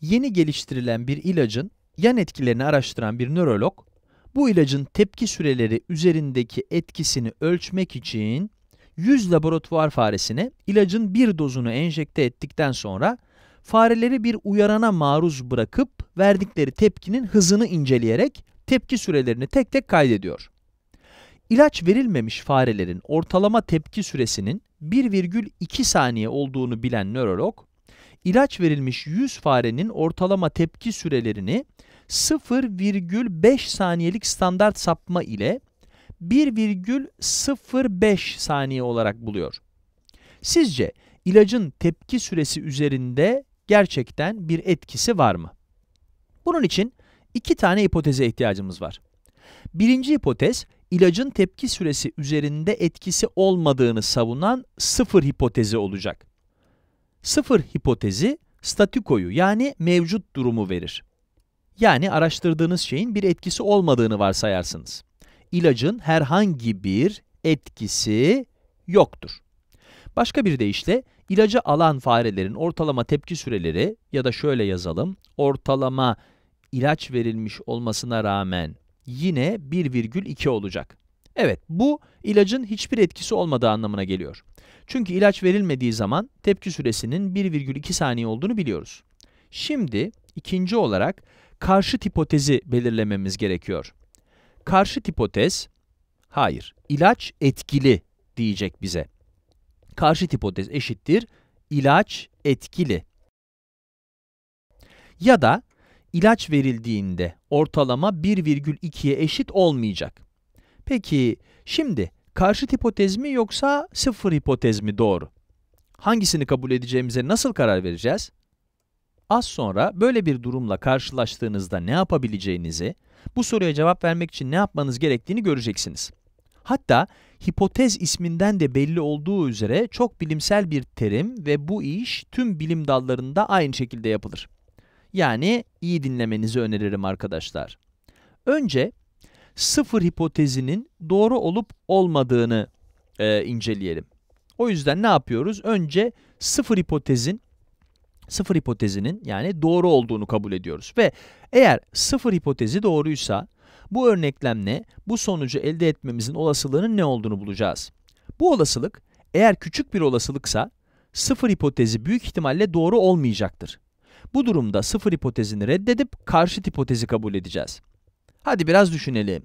yeni geliştirilen bir ilacın yan etkilerini araştıran bir nörolog, bu ilacın tepki süreleri üzerindeki etkisini ölçmek için 100 laboratuvar faresine ilacın bir dozunu enjekte ettikten sonra fareleri bir uyarana maruz bırakıp verdikleri tepkinin hızını inceleyerek tepki sürelerini tek tek kaydediyor. İlaç verilmemiş farelerin ortalama tepki süresinin 1,2 saniye olduğunu bilen nörolog, ilaç verilmiş 100 farenin ortalama tepki sürelerini 0,5 saniyelik standart sapma ile 1,05 saniye olarak buluyor. Sizce ilacın tepki süresi üzerinde gerçekten bir etkisi var mı? Bunun için iki tane hipoteze ihtiyacımız var. Birinci hipotez, ilacın tepki süresi üzerinde etkisi olmadığını savunan sıfır hipotezi olacak. Sıfır hipotezi, statükoyu yani mevcut durumu verir. Yani araştırdığınız şeyin bir etkisi olmadığını varsayarsınız. İlacın herhangi bir etkisi yoktur. Başka bir deyişle, ilacı alan farelerin ortalama tepki süreleri ya da şöyle yazalım, ortalama ilaç verilmiş olmasına rağmen yine 1,2 olacak. Evet, bu ilacın hiçbir etkisi olmadığı anlamına geliyor. Çünkü ilaç verilmediği zaman tepki süresinin 1,2 saniye olduğunu biliyoruz. Şimdi ikinci olarak karşı hipotezi belirlememiz gerekiyor. Karşı hipotez, hayır, ilaç etkili diyecek bize. Karşı hipotez eşittir, ilaç etkili. Ya da ilaç verildiğinde ortalama 1,2'ye eşit olmayacak. Peki, şimdi Karşı hipotez mi yoksa sıfır hipotez mi doğru? Hangisini kabul edeceğimize nasıl karar vereceğiz? Az sonra böyle bir durumla karşılaştığınızda ne yapabileceğinizi, bu soruya cevap vermek için ne yapmanız gerektiğini göreceksiniz. Hatta hipotez isminden de belli olduğu üzere çok bilimsel bir terim ve bu iş tüm bilim dallarında aynı şekilde yapılır. Yani iyi dinlemenizi öneririm arkadaşlar. Önce sıfır hipotezinin doğru olup olmadığını e, inceleyelim. O yüzden ne yapıyoruz? Önce sıfır hipotezin sıfır hipotezinin yani doğru olduğunu kabul ediyoruz ve eğer sıfır hipotezi doğruysa bu örneklemle bu sonucu elde etmemizin olasılığının ne olduğunu bulacağız. Bu olasılık eğer küçük bir olasılıksa sıfır hipotezi büyük ihtimalle doğru olmayacaktır. Bu durumda sıfır hipotezini reddedip karşıt hipotezi kabul edeceğiz. Hadi biraz düşünelim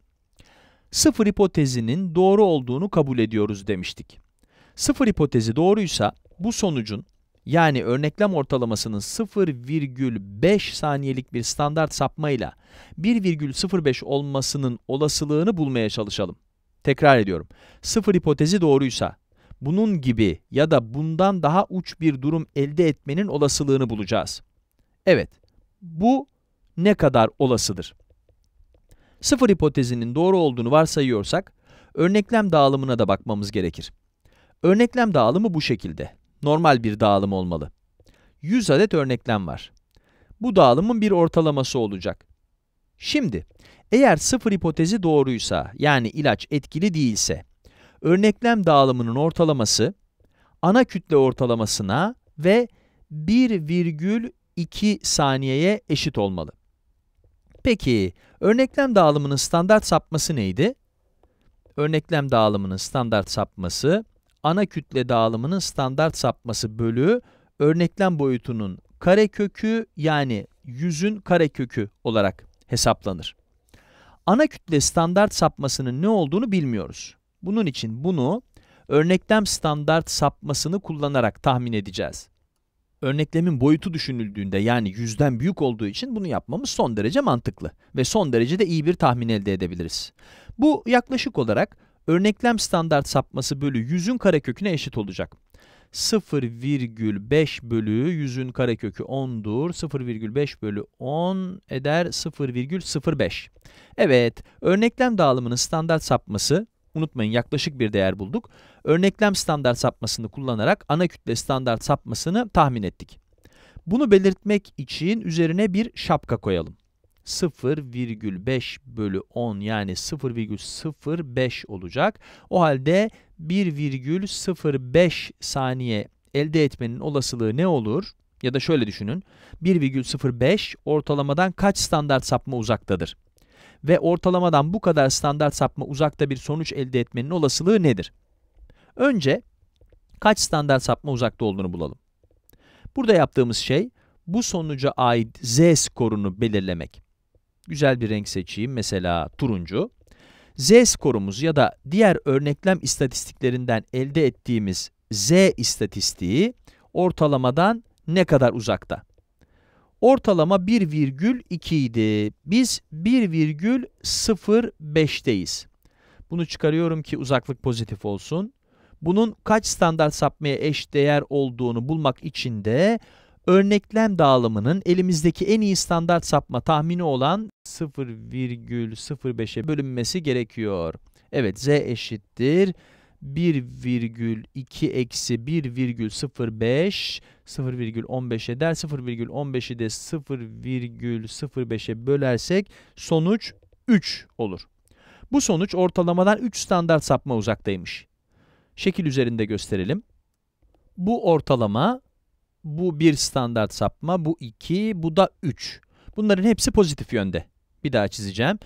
sıfır hipotezinin doğru olduğunu kabul ediyoruz demiştik. Sıfır hipotezi doğruysa bu sonucun yani örneklem ortalamasının 0,5 saniyelik bir standart sapmayla 1,05 olmasının olasılığını bulmaya çalışalım. Tekrar ediyorum. Sıfır hipotezi doğruysa bunun gibi ya da bundan daha uç bir durum elde etmenin olasılığını bulacağız. Evet, bu ne kadar olasıdır? sıfır hipotezinin doğru olduğunu varsayıyorsak, örneklem dağılımına da bakmamız gerekir. Örneklem dağılımı bu şekilde. Normal bir dağılım olmalı. 100 adet örneklem var. Bu dağılımın bir ortalaması olacak. Şimdi, eğer sıfır hipotezi doğruysa, yani ilaç etkili değilse, örneklem dağılımının ortalaması, ana kütle ortalamasına ve 1,2 saniyeye eşit olmalı. Peki, örneklem dağılımının standart sapması neydi? Örneklem dağılımının standart sapması, ana kütle dağılımının standart sapması bölü örneklem boyutunun karekökü yani yüzün karekökü olarak hesaplanır. Ana kütle standart sapmasının ne olduğunu bilmiyoruz. Bunun için bunu örneklem standart sapmasını kullanarak tahmin edeceğiz örneklemin boyutu düşünüldüğünde yani yüzden büyük olduğu için bunu yapmamız son derece mantıklı ve son derece de iyi bir tahmin elde edebiliriz. Bu yaklaşık olarak örneklem standart sapması bölü yüzün kareköküne eşit olacak. 0,5 bölü yüzün karekökü 10'dur. 0,5 bölü 10 eder 0,05. Evet, örneklem dağılımının standart sapması Unutmayın yaklaşık bir değer bulduk. Örneklem standart sapmasını kullanarak ana kütle standart sapmasını tahmin ettik. Bunu belirtmek için üzerine bir şapka koyalım. 0,5 bölü 10 yani 0,05 olacak. O halde 1,05 saniye elde etmenin olasılığı ne olur? Ya da şöyle düşünün. 1,05 ortalamadan kaç standart sapma uzaktadır? ve ortalamadan bu kadar standart sapma uzakta bir sonuç elde etmenin olasılığı nedir? Önce kaç standart sapma uzakta olduğunu bulalım. Burada yaptığımız şey bu sonuca ait z skorunu belirlemek. Güzel bir renk seçeyim mesela turuncu. Z skorumuz ya da diğer örneklem istatistiklerinden elde ettiğimiz Z istatistiği ortalamadan ne kadar uzakta? ortalama 1,2 idi. Biz 1,05'teyiz. Bunu çıkarıyorum ki uzaklık pozitif olsun. Bunun kaç standart sapmaya eş değer olduğunu bulmak için de örneklem dağılımının elimizdeki en iyi standart sapma tahmini olan 0,05'e bölünmesi gerekiyor. Evet z eşittir 1,2 eksi 1,05 0,15 eder. 0,15'i de 0,05'e bölersek sonuç 3 olur. Bu sonuç ortalamadan 3 standart sapma uzaktaymış. Şekil üzerinde gösterelim. Bu ortalama, bu 1 standart sapma, bu 2, bu da 3. Bunların hepsi pozitif yönde. Bir daha çizeceğim.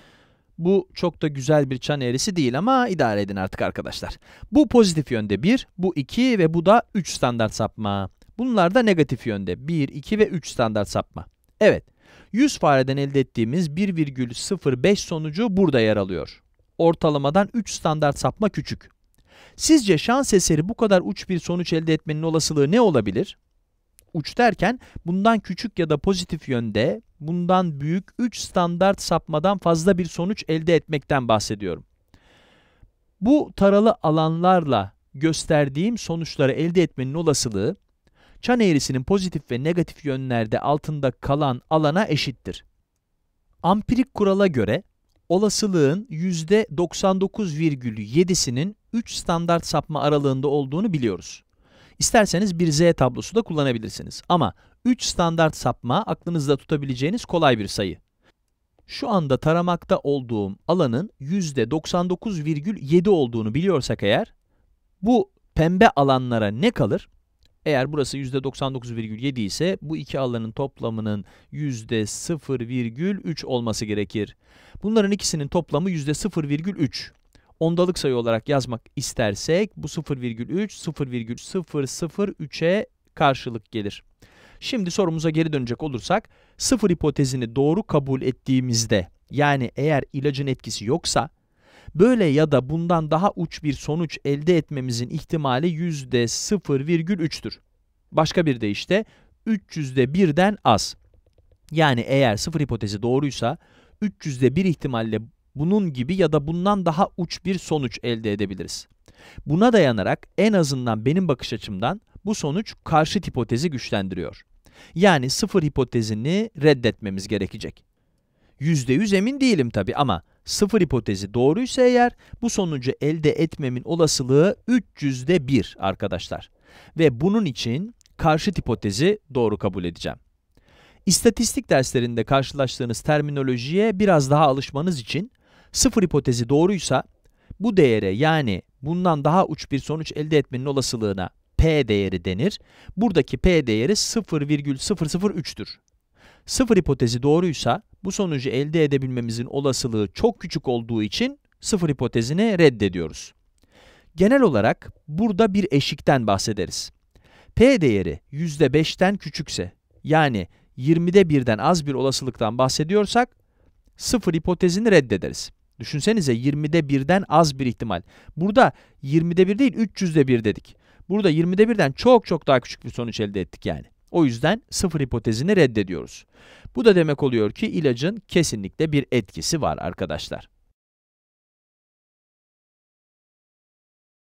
Bu çok da güzel bir çan eğrisi değil ama idare edin artık arkadaşlar. Bu pozitif yönde 1, bu 2 ve bu da 3 standart sapma. Bunlar da negatif yönde 1, 2 ve 3 standart sapma. Evet, 100 fareden elde ettiğimiz 1,05 sonucu burada yer alıyor. Ortalamadan 3 standart sapma küçük. Sizce şans eseri bu kadar uç bir sonuç elde etmenin olasılığı ne olabilir? uç derken bundan küçük ya da pozitif yönde bundan büyük 3 standart sapmadan fazla bir sonuç elde etmekten bahsediyorum. Bu taralı alanlarla gösterdiğim sonuçları elde etmenin olasılığı çan eğrisinin pozitif ve negatif yönlerde altında kalan alana eşittir. Ampirik kurala göre olasılığın %99,7'sinin 3 standart sapma aralığında olduğunu biliyoruz. İsterseniz bir z tablosu da kullanabilirsiniz. Ama 3 standart sapma aklınızda tutabileceğiniz kolay bir sayı. Şu anda taramakta olduğum alanın %99,7 olduğunu biliyorsak eğer, bu pembe alanlara ne kalır? Eğer burası %99,7 ise bu iki alanın toplamının %0,3 olması gerekir. Bunların ikisinin toplamı %0,3 ondalık sayı olarak yazmak istersek bu 0,3 0,003'e karşılık gelir. Şimdi sorumuza geri dönecek olursak sıfır hipotezini doğru kabul ettiğimizde yani eğer ilacın etkisi yoksa böyle ya da bundan daha uç bir sonuç elde etmemizin ihtimali %0,3'tür. Başka bir deyişle 300'de 1'den az. Yani eğer sıfır hipotezi doğruysa 300'de 1 ihtimalle bunun gibi ya da bundan daha uç bir sonuç elde edebiliriz. Buna dayanarak en azından benim bakış açımdan bu sonuç karşı hipotezi güçlendiriyor. Yani sıfır hipotezini reddetmemiz gerekecek. %100 emin değilim tabi ama sıfır hipotezi doğruysa eğer bu sonucu elde etmemin olasılığı 300'de 1 arkadaşlar. Ve bunun için karşı hipotezi doğru kabul edeceğim. İstatistik derslerinde karşılaştığınız terminolojiye biraz daha alışmanız için Sıfır hipotezi doğruysa bu değere yani bundan daha uç bir sonuç elde etmenin olasılığına p değeri denir. Buradaki p değeri 0,003'tür. Sıfır hipotezi doğruysa bu sonucu elde edebilmemizin olasılığı çok küçük olduğu için sıfır hipotezini reddediyoruz. Genel olarak burada bir eşikten bahsederiz. p değeri %5'ten küçükse yani 20'de birden az bir olasılıktan bahsediyorsak sıfır hipotezini reddederiz. Düşünsenize 20'de 1'den az bir ihtimal. Burada 20'de 1 değil 300'de 1 dedik. Burada 20'de 1'den çok çok daha küçük bir sonuç elde ettik yani. O yüzden sıfır hipotezini reddediyoruz. Bu da demek oluyor ki ilacın kesinlikle bir etkisi var arkadaşlar.